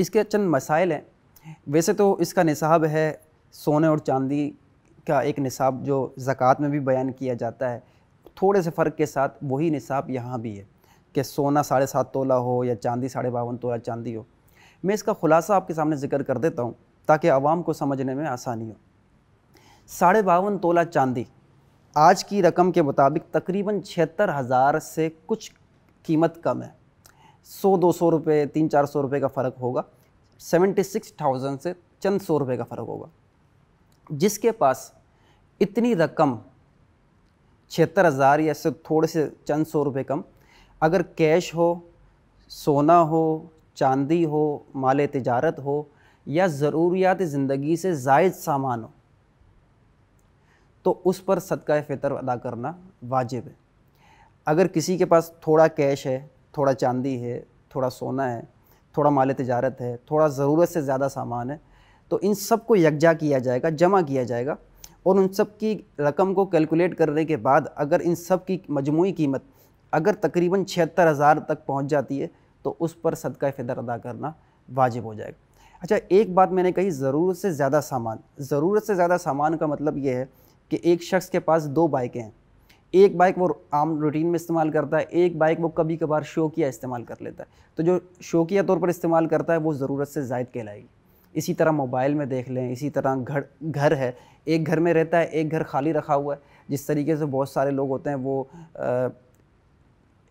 इसके चंद मसाइल हैं वैसे तो इसका निसाब है सोने और चांदी का एक निसाब जो ज़क़़त में भी बयान किया जाता है थोड़े से फ़र्क के साथ वही निसाब यहाँ भी है कि सोना साढ़े सात तोला हो या चांदी साढ़े बावन तोला चांदी हो मैं इसका ख़ुलासा आपके सामने ज़िक्र कर देता हूँ ताकि आवाम को समझने में आसानी हो साढ़े बावन तोला चांदी आज की रकम के मुताबिक तकरीबन छिहत्तर हज़ार से कुछ कीमत कम है सौ दो सौ रुपये तीन चार सौ रुपये का फ़र्क होगा सेवेंटी सिक्स थाउजेंड से चंद सौ रुपये का फ़र्क होगा जिसके पास इतनी रकम छिहत्तर हज़ार या सिर्फ थोड़े से चंद सौ रुपये कम अगर कैश हो सोना हो चांदी हो माल तजारत हो या ज़रूरियात ज़िंदगी से जायद सामान हो तो उस पर सदका फ़ितर अदा करना वाजिब है अगर किसी के पास थोड़ा कैश है थोड़ा चांदी है थोड़ा सोना है थोड़ा माल तजारत है थोड़ा ज़रूरत से ज़्यादा सामान है तो इन सब को यकजा किया जाएगा जमा किया जाएगा और उन सब की रकम को कैलकुलेट करने के बाद अगर इन सब की मजमू कीमत अगर तकरीबन छिहत्तर हज़ार तक पहुँच जाती है तो उस पर सदका फितर अदा करना वाजिब हो जाएगा अच्छा एक बात मैंने कही ज़रूरत से ज़्यादा सामान ज़रूरत से ज़्यादा सामान का मतलब ये है कि एक शख्स के पास दो बाइकें हैं एक बाइक वो आम रूटीन में इस्तेमाल करता है एक बाइक वो कभी कभार शौकिया इस्तेमाल कर लेता है तो जो शौकिया तौर पर इस्तेमाल करता है वो ज़रूरत से जायद कहलाएगी इसी तरह मोबाइल में देख लें इसी तरह घर घर है एक घर में रहता है एक घर खाली रखा हुआ है जिस तरीके से बहुत सारे लोग होते हैं वो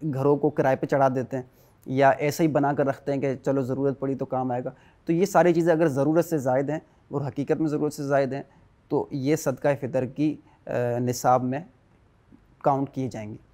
घरों को किराए पर चढ़ा देते हैं या ऐसे ही बना कर रखते हैं कि चलो ज़रूरत पड़ी तो काम आएगा तो ये सारी चीज़ें अगर ज़रूरत से जायद हैं और हकीकत में ज़रूरत से जायद हैं तो ये सदका फ़ितर की निसाब में काउंट किए जाएंगे